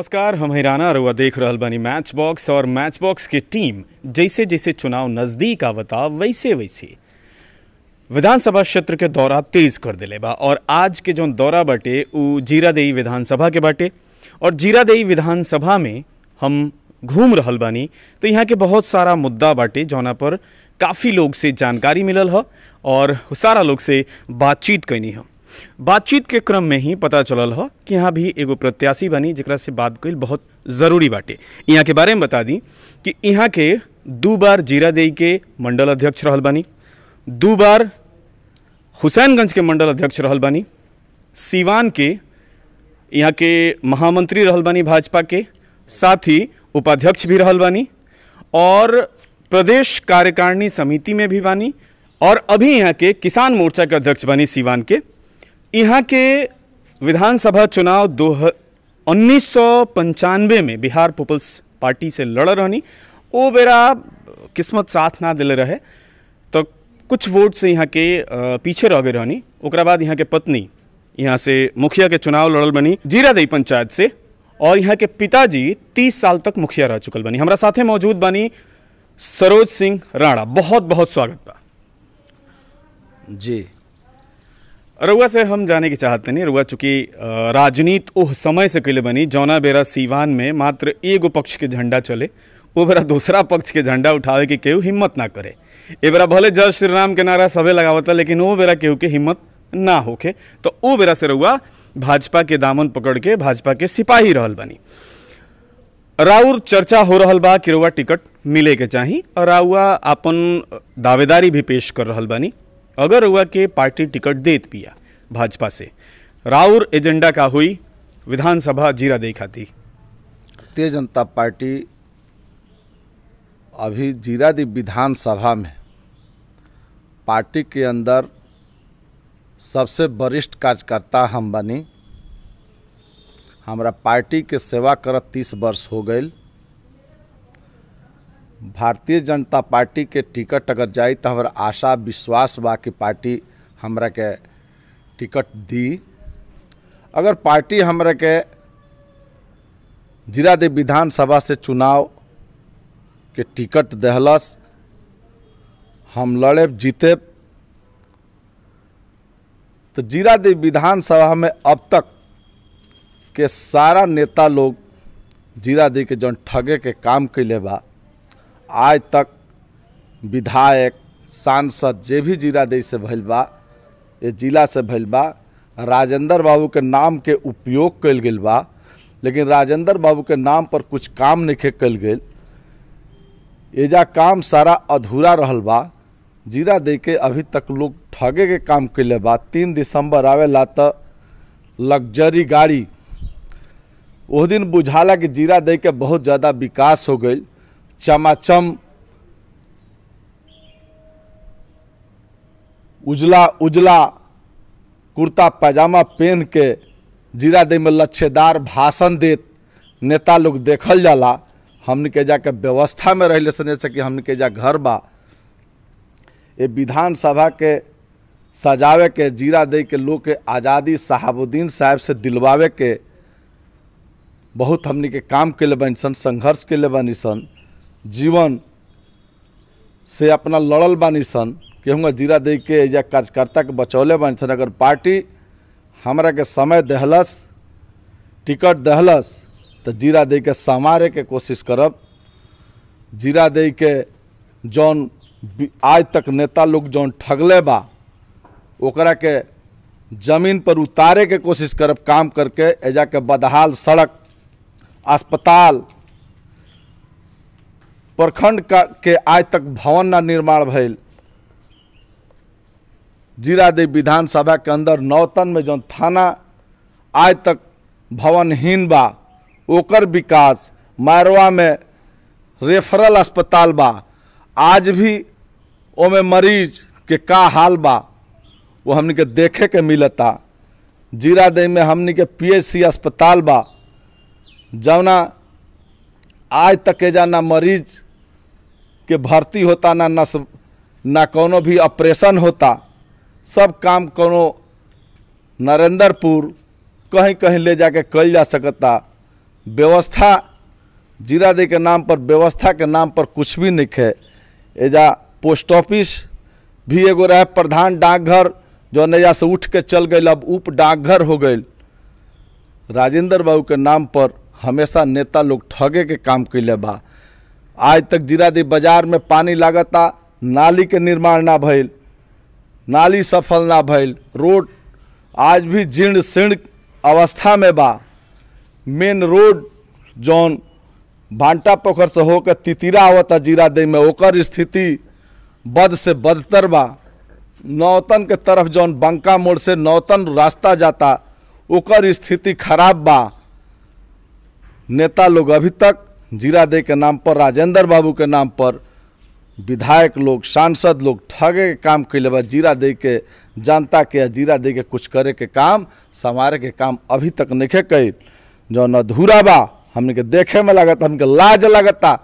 नमस्कार हम हैराना अरुआ देख रहा बानी मैच बॉक्स और मैच बॉक्स की टीम जैसे जैसे चुनाव नज़दीक आवता वैसे वैसे विधानसभा क्षेत्र के दौरा तेज कर दिले बा और आज के जो दौरा बटे वो जीरादेई विधानसभा के बटे और जीरादेई विधानसभा में हम घूम रहा बानी तो यहाँ के बहुत सारा मुद्दा बाटे जौना पर काफ़ी लोग से जानकारी मिलल है और सारा लोग से बातचीत कैनी है बातचीत के क्रम में ही पता चलल हो कि यहाँ भी एगो प्रत्याशी बनी जरा से बात कल बहुत ज़रूरी बाटे यहाँ के बारे में बता दी कि यहाँ के दू बार जीरादेई के मंडल अध्यक्ष रहल बनी दू बार हुसैनगंज के मंडल अध्यक्ष रहल बनी सीवान के यहाँ के महामंत्री रहल बनी भाजपा के साथ ही उपाध्यक्ष भी रहल बनी और प्रदेश कार्यकारिणी समिति में भी बनी और अभी यहाँ के किसान मोर्चा के अध्यक्ष बनी सीवान के यहाँ के विधानसभा चुनाव दो उन्नीस में बिहार पीपल्स पार्टी से लड़ रहनी वो बेरा किस्मत साथ ना दिल रहे तो कुछ वोट से यहाँ के पीछे रह गए रहनी बाद यहाँ के पत्नी यहाँ से मुखिया के चुनाव लड़ल बनी जीरा दई पंचायत से और यहाँ के पिताजी तीस साल तक मुखिया रह चुकल बनी हमारा साथे मौजूद बनी सरोज सिंह राणा बहुत बहुत स्वागत बा जी रउआ से हम जाने के चाहते नहीं रउआ चूंकि राजनीत ओह समय से कैले बनी जौना बेरा सीवान में मात्र एगो पक्ष के झंडा चले वो बेरा दूसरा पक्ष के झंडा उठावे के केहू हिम्मत ना करे ए बेरा भले जय श्री राम के नारा सबे लगावता लेकिन वो बेरा केहू के हिम्मत ना होके तो वो बेरा से रउआ भाजपा के दामन पकड़ के भाजपा के सिपाही रहल बनी राउर चर्चा हो रहा बा कि रउआ टिकट मिले के चाही और रउआ अपन दावेदारी भी पेश कर रहा बनी अगर हुआ के पार्टी टिकट देत पिया भाजपा से राउर एजेंडा का हुई विधानसभा जीरा देखा थी भारतीय जनता पार्टी अभी जीरा दी विधानसभा में पार्टी के अंदर सबसे वरिष्ठ कार्यकर्ता हम बनी हमारा पार्टी के सेवा करत तीस वर्ष हो गई भारतीय जनता पार्टी के टिकट अगर जाए तो हमारा आशा विश्वास बा कि पार्टी हर के टिकट दी अगर पार्टी हर के दे विधानसभा से चुनाव के टिकट दहलस हम लड़े जीते तो दे विधानसभा में अब तक के सारा नेता लोग जीरा दे के जन ठगे के काम कैले बा आज तक विधायक सांसद जे भी जिला दे से भल बा ये जिला से भल बा राजेंद्र बाबू के नाम के उपयोग कल गल बा लेकिन राजेंद्र बाबू के नाम पर कुछ काम नहीं कल गई एजा काम सारा अधूरा रहल बा जीरा दे के अभी तक लोग ठगे के काम कैले बा तीन दिसंबर आवेला त लग्जरी गाड़ी वह दिन बुझाला कि जीरा दे के बहुत ज़्यादा विकास हो गई चमाचम उजला उजला कुर्ता पैजामा पहन के जीरा दे में लच्छेदार भाषण देत नेता लोग देखल जाला हमन के जाके व्यवस्था में रहले सने जैसे कि हमन के जा घर बा ये विधानसभा के सजावे के जीरा दे के लोग के आज़ादी साहबुद्दीन साहब से दिलवावे के बहुत हमन के काम के लिए बनी सन संघर्ष के लिए बनी सन जीवन से अपना लड़ल बानी सन केहूँगा जीरा दे के या कार्यकर्ता के बचौले बन सन अगर पार्टी हमरा के समय दहलस टिकट दहलस तो जीरा दे के संवारे के कोशिश करब जीरा दे के जौन आज तक नेता लोग जौन ठगले बा ओकरा के जमीन पर उतारे के कोशिश करब काम करके एजा के बदहाल सड़क अस्पताल प्रखंड का के आज तक भवन न निर्माण भयल जीरादेव विधानसभा के अंदर नौतन में जो थाना आज तक भवनहीन बा ओकर विकास मारवा में रेफरल अस्पताल बा आज भी ओमे मरीज के का हाल बा वो हमने के देखे के मिलता जीरादेव में हमने के पीएससी अस्पताल बा जौना आज तक के जाना मरीज़ के भर्ती होता ना नस ना कोनो भी ऑपरेशन होता सब काम कोनो नरेंद्रपुर कहीं कहीं ले जाके कल जा सकता व्यवस्था जीरा दे के नाम पर व्यवस्था के नाम पर कुछ भी नहीं है एजा पोस्ट ऑफिस भी एगो रहे प्रधान डाकघर जो नया से उठ के चल गए अब उप डाकघर हो गए राजेंद्र बाबू के नाम पर हमेशा नेता लोग ठगे के काम कैले बा आज तक जीरादेव बाजार में पानी लागता नाली के निर्माण ना भेल नाली सफल ना भेल रोड आज भी जीर्ण शीर्ण अवस्था में बा मेन रोड जौन भांटा पोखर से होकर तितिरा जीरा दे में ओकर स्थिति बद से बदतर बा नौतन के तरफ जौन बंका मोड़ से नौतन रास्ता जाता ओकर स्थिति खराब बा नेता लोग अभी तक जीरा दे के नाम पर राजेंद्र बाबू के नाम पर विधायक लोग सांसद लोग ठगे के काम कैले बा जीरा दे के जनता के जीरा दे के कुछ करे के काम संवारे के काम अभी तक नहीं कैल जौन अधूरा बा हमने के देखे में लागत के लाज लगता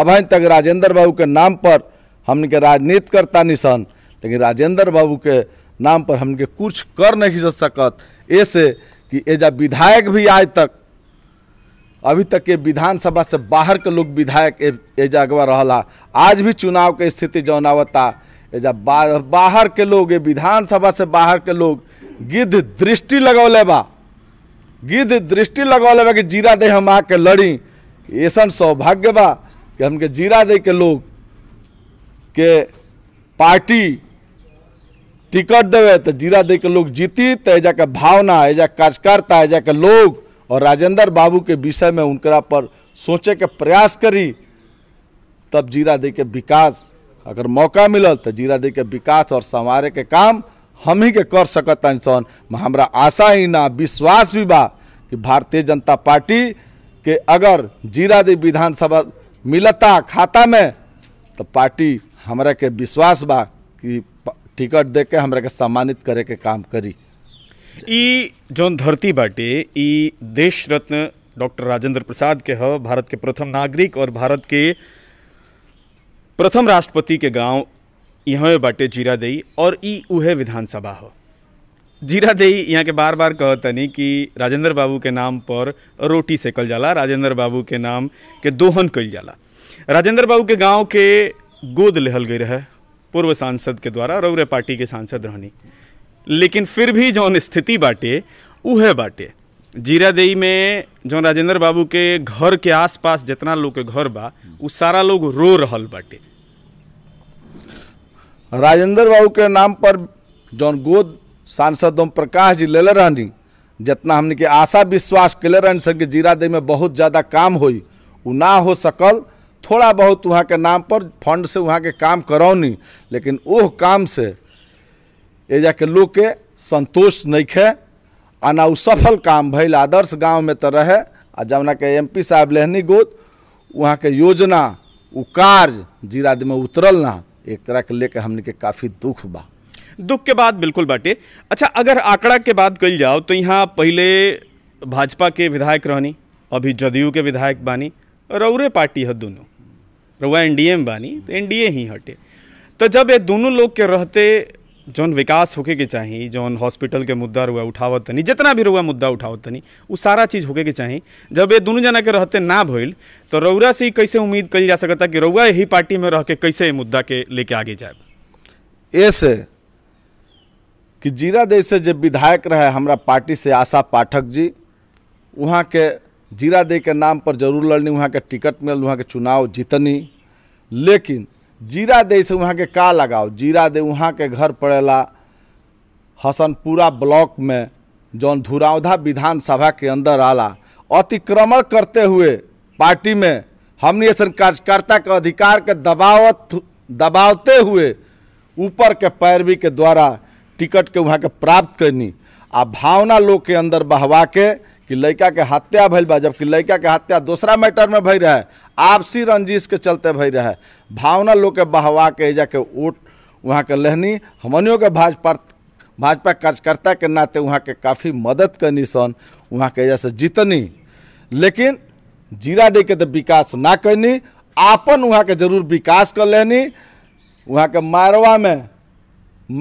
अभी तक राजेंद्र बाबू के नाम पर हमने के राजनीति करता निशन लेकिन राजेंद्र बाबू के नाम पर के कुछ कर नहीं सकत ऐसे कि एजा विधायक भी आज तक अभी तक के विधानसभा से बाहर के लोग विधायक एजा अगवा रहला आज भी चुनाव के स्थिति जौनावता एजा बा, बाहर के लोग ये विधानसभा से बाहर के लोग गिद्ध दृष्टि लगौले बा गिद्ध दृष्टि लगौले बा कि जीरा दे हम आके लड़ी ऐसा सौभाग्य बा कि हमके जीरा दे के लोग के पार्टी टिकट देवे तो जीरा दे के लोग जीती तो एजा के भावना एजा कार्यकर्ता एजा के लोग और राजेंद्र बाबू के विषय में उनका पर सोचे के प्रयास करी तब जीरा दे के विकास अगर मौका मिलल तो जीरा दे के विकास और संवारे के काम हम ही के कर सकतन सन हमारा आशा ही ना विश्वास भी बा कि भारतीय जनता पार्टी के अगर जीरा दे विधानसभा मिलता खाता में तो पार्टी हमारे के विश्वास बा कि टिकट दे के हमारे के सम्मानित करे के काम करी जो जौन धरती बाटे देश रत्न डॉक्टर राजेंद्र प्रसाद के ह भारत के प्रथम नागरिक और भारत के प्रथम राष्ट्रपति के गांव यहाँ बाटे जीरादेई और ई उहे विधानसभा जीरा जीरादेई यहाँ के बार बार कह तनी कि राजेंद्र बाबू के नाम पर रोटी सेकल जाला राजेंद्र बाबू के नाम के दोहन कल जाला राजेंद्र बाबू के गांव के गोद लेहल गई रहे पूर्व सांसद के द्वारा रौरे पार्टी के सांसद रहनी लेकिन फिर भी जौन स्थिति बाटे वह बाटे जीरादेई में जौन राजेंद्र बाबू के घर के आसपास जितना लोग के घर बा उ सारा लोग रो रहल बाटे राजेंद्र बाबू के नाम पर जौन गोद सांसद ओम प्रकाश जी ले रहनी जितना हमने के आशा विश्वास केले रहनी सर के जीरादेई में बहुत ज़्यादा काम हो ना हो सकल थोड़ा बहुत वहाँ के नाम पर फंड से वहाँ के काम करौनी लेकिन वह काम से एजा के लोग के संतोष नहीं है आ ना सफल काम भैल आदर्श गाँव में तो रहे आ जमुना के एम पी साहब लेहनी गोद वहाँ के योजना उ कार्य जीरा में उतरल ना एक लेके हमने के काफ़ी दुख बा दुख के बाद बिल्कुल बाटे अच्छा अगर आंकड़ा के बात कल जाओ तो यहाँ पहले भाजपा के विधायक रहनी अभी जदयू के विधायक बानी रौरे पार्टी है दोनों रउआ एन में बानी तो एन ही हटे तो जब ये दोनों लोग के रहते जौन विकास होके के चाहिए जौन हॉस्पिटल के मुद्दा रुआ उठावत तनी जितना भी रुआ मुद्दा उठावत तनी उ सारा चीज़ होके के चाहिए जब ये दोनों जना के रहते ना भइल तो रउरा से कैसे उम्मीद कल जा सकता कि रउआ यही पार्टी में रह के कैसे मुद्दा के लेके आगे जाए ऐसे कि जीरा से जो विधायक रहे हमारा पार्टी से आशा पाठक जी वहाँ के जीरा दे के नाम पर जरूर लड़नी वहाँ के टिकट मिल वहाँ के चुनाव जीतनी लेकिन जीरा दे से वहाँ के का लगाओ जीरा दे वहाँ के घर पड़ेला हसनपुरा ब्लॉक में जौन धुरावधा विधानसभा के अंदर आला अतिक्रमण करते हुए पार्टी में हमने ऐसा कार्यकर्ता के अधिकार के दबावत दबावते हुए ऊपर के पैरवी के द्वारा टिकट के वहाँ के प्राप्त करनी आ भावना लोग के अंदर बहवा के कि लड़का के हत्या भल बा जबकि लड़का के हत्या दूसरा मैटर में भई रहे आपसी रंजिश के चलते भई रहे भावना लोग के बहवा के के वोट वहाँ के लहनी हमनियों के भाजपा भाजपा कार्यकर्ता के नाते वहाँ के काफ़ी मदद करनी सन वहाँ के जैसे जीतनी लेकिन जीरा दे के तो विकास ना करनी आपन वहाँ के जरूर विकास कर लेनी वहाँ के मारवा में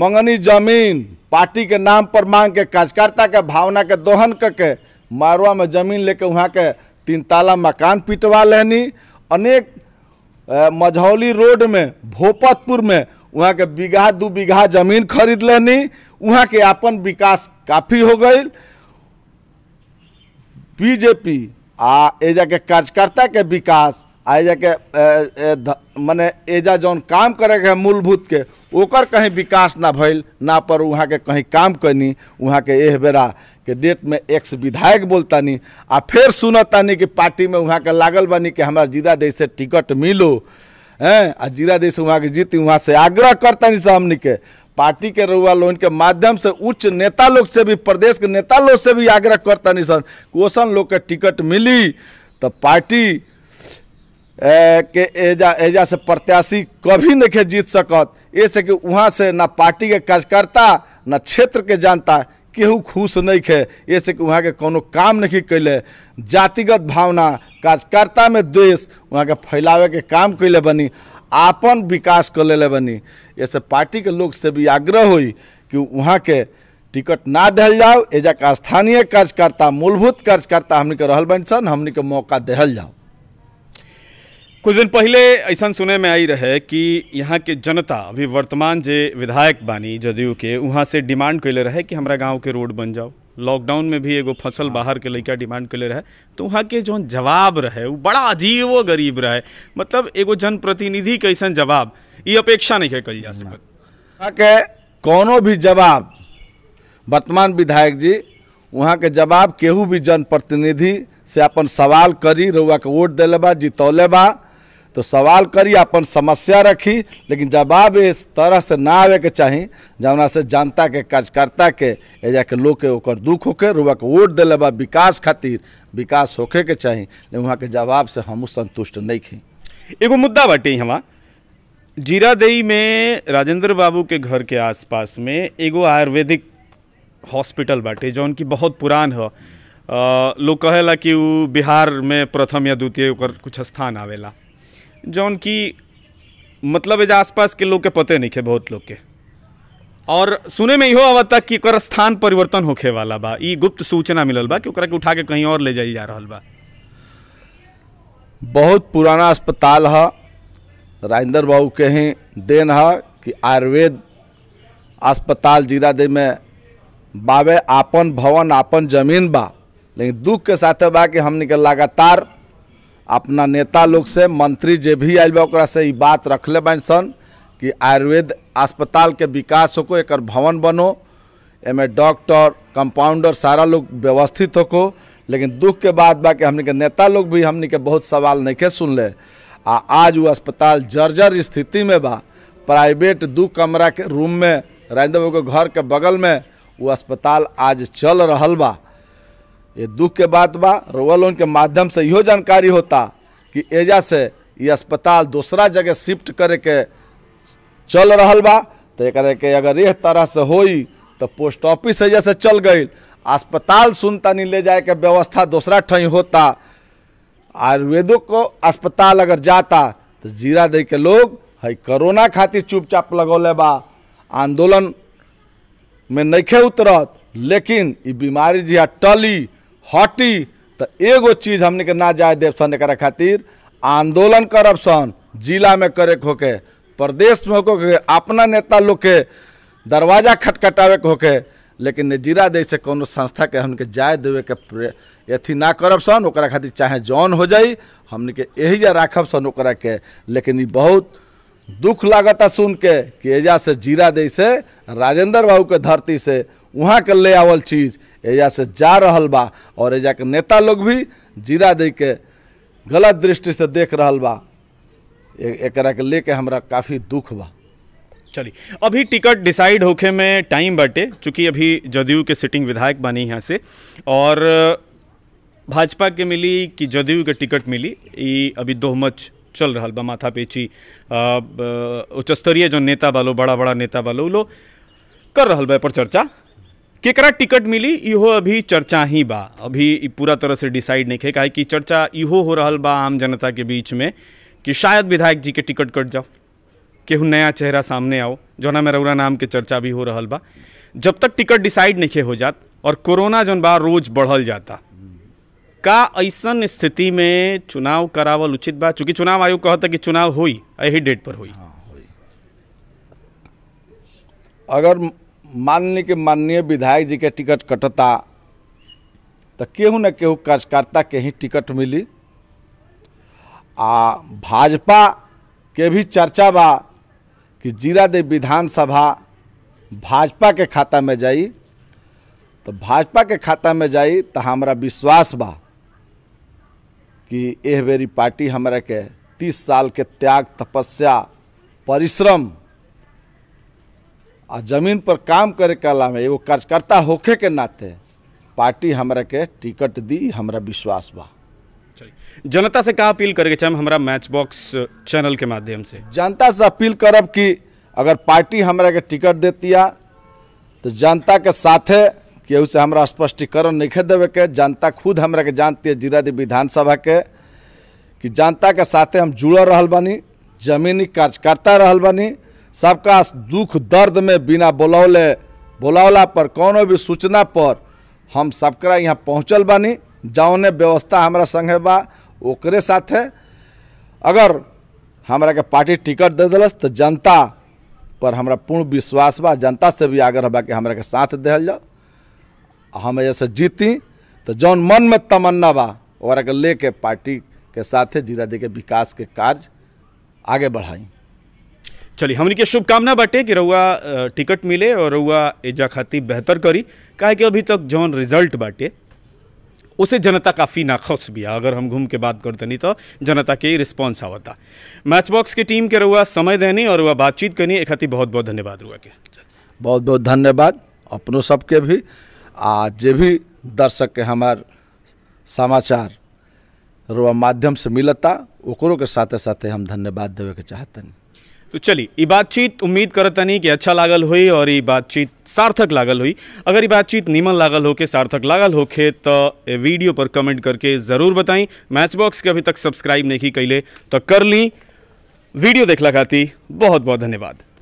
मंगनी जमीन पार्टी के नाम पर मांग के कार्यकर्ता के भावना के दोहन करके मारवा में जमीन लेके वहाँ के तीन ताला मकान पिटवा लेनी अनेक मझौली रोड में भोपतपुर में वहाँ के बीघा दू बीघा जमीन खरीद लेनी वहाँ के अपन विकास काफ़ी हो गई बीजेपी आ एजा के कार्यकर्ता के विकास आ एजा के मान एजा जौन काम करे के मूलभूत के ओकर कहीं विकास ना भइल ना पर वहाँ के कहीं काम करनी वहाँ के एह बेरा के डेट में एक्स विधायक नहीं आ फिर नहीं कि पार्टी में वहाँ के लागल बनी कि हमारा जीरा दे से टिकट मिलो हैं आ जीरा से वहाँ के जीती वहाँ से आग्रह करता नहीं सब के पार्टी के रुआ लोन के माध्यम से उच्च नेता लोग से भी प्रदेश के नेता लोग से भी आग्रह नहीं सर क्वेश्चन लोग के टिकट मिली तो पार्टी ए, के एजा एजा से प्रत्याशी कभी नहीं जीत सकत ऐसे कि वहाँ से ना पार्टी के कार्यकर्ता ना क्षेत्र के जनता केहू खुश नहीं है ऐसे कि वहाँ के कोनो काम नहीं कैले जातिगत भावना कार्यकर्ता में द्वेष वहाँ के फैलावे के काम कैले बनी आपन विकास कर ले बनी ऐसे पार्टी के लोग से भी आग्रह हुई कि वहाँ के टिकट ना दिल जाओ एजा का स्थानीय कार्यकर्ता मूलभूत कार्यकर्ता हमने के रहल बन सन हमने के मौका दिल जाओ कुछ दिन पहले ऐसा सुने में आई रहे कि यहाँ के जनता अभी वर्तमान जे विधायक बानी जदयू के वहाँ से डिमांड कैले रहे कि हमारा गाँव के रोड बन जाओ लॉकडाउन में भी एगो फसल बाहर के लड़का डिमांड कैले रहे तो वहाँ के जो जवाब रहे वो बड़ा अजीबो गरीब रहे मतलब एगो जनप्रतिनिधि के ऐसा जवाब ये अपेक्षा नहीं कल जा सकता के कोनो भी जवाब वर्तमान विधायक जी वहाँ के जवाब केहू भी जनप्रतिनिधि से अपन सवाल करी रुआ के वोट दिले बा जितौले बा तो सवाल करी अपन समस्या रखी लेकिन जवाब इस तरह से ना आवे के चाहिए जौना से जनता के कार्यकर्ता के एजा के लोग के ओकर दुख होके रुआ के वोट दिले विकास खातिर विकास होके के चाहिए लेकिन वहाँ के जवाब से हम संतुष्ट नहीं थी एगो मुद्दा बाटे हमारा जीरादेई में राजेंद्र बाबू के घर के आसपास में एगो आयुर्वेदिक हॉस्पिटल बाटे जौन की बहुत पुरान है लोग कहेला कि उ बिहार में प्रथम या द्वितीय कुछ स्थान आवेला जौन की मतलब एजा आसपास के लोग के पते नहीं है बहुत लोग के और सुने में इहो तक कि स्थान परिवर्तन होखे वाला बा ई गुप्त सूचना मिलल बा कि के उठा के कहीं और ले जाई जा रहा बा बहुत पुराना अस्पताल है राजेंद्र बाबू के ही देन है कि आयुर्वेद अस्पताल दे में बाबे आपन भवन आपन जमीन बा लेकिन दुख के साथ बा कि हमने के लगातार अपना नेता लोग से मंत्री जे भी आए से बात रख ले बन सन कि आयुर्वेद अस्पताल के विकास होको एक भवन बनो एमे डॉक्टर कंपाउंडर सारा लोग व्यवस्थित होको लेकिन दुख के बात बा कि हमने के नेता लोग भी हमने के बहुत सवाल नहीं के सुन ले आ आज वो अस्पताल जर्जर स्थिति में बा प्राइवेट दो कमरा के रूम में राजेंद्र बाबू के घर के बगल में वो अस्पताल आज चल रहा बा ये दुख के बात बा रोवल लोन के माध्यम से यो जानकारी होता कि एजा से ये अस्पताल दूसरा जगह शिफ्ट करे के चल रहा बा तो एक के अगर यह तरह से हो तो पोस्ट ऑफिस एजा से चल गई अस्पताल सुनता नहीं ले जाए के व्यवस्था दूसरा ठही होता आयुर्वेदों को अस्पताल अगर जाता तो जीरा दे के लोग है कोरोना खातिर चुपचाप लगौले बा आंदोलन में नहीं उतरत लेकिन ये बीमारी जी टली हटी तो एगो चीज हमने के ना जाए सन एक खातिर आंदोलन करब सन जिला में करे होके प्रदेश में होके अपना नेता लोग के दरवाजा खटखटावे के होके लेकिन दे से कोनो संस्था के के जाय देवे के अथी ना करब सन ओकरा खातिर चाहे जौन हो जाई हमने के यही जा राखब सन ओकरा के लेकिन बहुत दुख लागता सुन के कि एजा से जीरा से राजेंद्र बाबू के धरती से वहाँ के ले आवल चीज़ एजा से जा रहा बा और एजा के नेता लोग भी जीरा दे के गलत दृष्टि से देख रहा बा एक के लेके हमरा काफ़ी दुख बा चली अभी टिकट डिसाइड होखे में टाइम बटे चूँकि अभी जदयू के सिटिंग विधायक बने यहाँ से और भाजपा के मिली कि जदयू के टिकट मिली ये अभी दोहमच चल रहा बा माथा पेची उच्च स्तरीय जो नेता बालो बड़ा बड़ा नेता बालो लोग कर रहा बा पर चर्चा केकरा टिकट मिली इहो अभी चर्चा ही बा अभी पूरा तरह से डिसाइड नहीं है कि चर्चा इहो हो रहा बा आम जनता के बीच में कि शायद विधायक जी के टिकट कट जाओ केहू नया चेहरा सामने आओ जौना में रौरा नाम के चर्चा भी हो रहा बा जब तक टिकट डिसाइड नहीं हो जात और कोरोना जौन बा रोज बढ़ल जाता का ऐसा स्थिति में चुनाव करावल उचित बा चूंकि चुनाव आयोग कहता कि चुनाव हुई यही डेट पर हुई हाँ, अगर माननीय के माननीय विधायक जी के टिकट कटता तो केहू न केहू कार्यकर्ता के ही टिकट मिली आ भाजपा के भी चर्चा बा कि जीरा दे विधानसभा भाजपा के खाता में जाई तो भाजपा के खाता में जाई तो हमारा विश्वास बा कि यह बेरी पार्टी हमारे के तीस साल के त्याग तपस्या परिश्रम आ ज़मीन पर काम करे कला में एगो कार्यकर्ता होखे के नाते पार्टी हमारे के टिकट दी हमारा विश्वास बा जनता से का अपील करे चाहे हमारा मैच बॉक्स चैनल के माध्यम से जनता से अपील करब कि अगर पार्टी हमारे के टिकट है तो जनता के साथे केहू से हमारा स्पष्टीकरण नहीं देवे के जनता खुद हमारे के जानती है जीरादी विधानसभा के कि जनता के साथे हम जुड़ल रहल बनी जमीनी कार्यकर्ता रहल बनी सबका दुख दर्द में बिना बोलौले बोलौला पर कौन भी सूचना पर हम सबका यहाँ पहुँचल बानी जौने व्यवस्था हमारा संगे बा ओकरे साथ है अगर हमारा के पार्टी टिकट दे दिलस तो जनता पर हमारा पूर्ण विश्वास बा जनता से भी आग्रह बा कि हमारा के साथ दिल जाओ हम जैसे जीती तो जौन मन में तमन्ना बा वरा के ले के पार्टी के साथ जीरा दे के विकास के कार्य आगे बढ़ाई चलिए हमने के शुभकामना बाटे कि रउआ टिकट मिले और रउआ एजा खातिर बेहतर करी कहे कि अभी तक जौन रिजल्ट बाटे उसे जनता काफ़ी नाखुश भी अगर हम घूम के बात करते नहीं तो जनता के रिस्पॉन्स आवता मैच बॉक्स के टीम के रउआ समय देनी और वह बातचीत करनी एक खातिर बहुत बहुत धन्यवाद रुआ के बहुत बहुत धन्यवाद अपनों सबके भी आ जे भी दर्शक के हमार समाचार रुआ माध्यम से मिलता ओकरों के साथ साथ हम धन्यवाद देवे के हैं तो चलिए ये बातचीत उम्मीद नहीं कि अच्छा लागल हुई और ये बातचीत सार्थक लागल हुई अगर ये बातचीत नीमन लागल होके सार्थक लागल होके तो वीडियो पर कमेंट करके ज़रूर बताई मैच बॉक्स के अभी तक सब्सक्राइब नहीं कैले तो कर ली वीडियो देखला खाती बहुत बहुत धन्यवाद